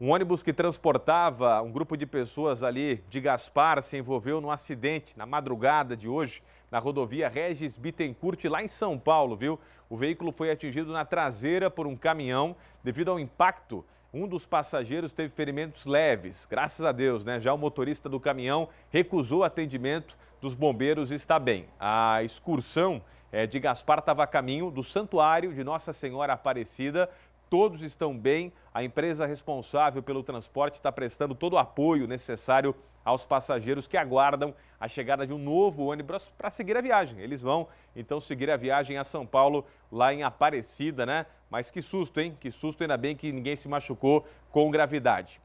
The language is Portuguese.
Um ônibus que transportava um grupo de pessoas ali de Gaspar se envolveu num acidente na madrugada de hoje na rodovia Regis Bittencourt, lá em São Paulo, viu? O veículo foi atingido na traseira por um caminhão. Devido ao impacto, um dos passageiros teve ferimentos leves. Graças a Deus, né? Já o motorista do caminhão recusou atendimento dos bombeiros e está bem. A excursão eh, de Gaspar estava a caminho do Santuário de Nossa Senhora Aparecida todos estão bem. A empresa responsável pelo transporte está prestando todo o apoio necessário aos passageiros que aguardam a chegada de um novo ônibus para seguir a viagem. Eles vão então seguir a viagem a São Paulo, lá em Aparecida, né? Mas que susto, hein? Que susto, ainda bem que ninguém se machucou com gravidade.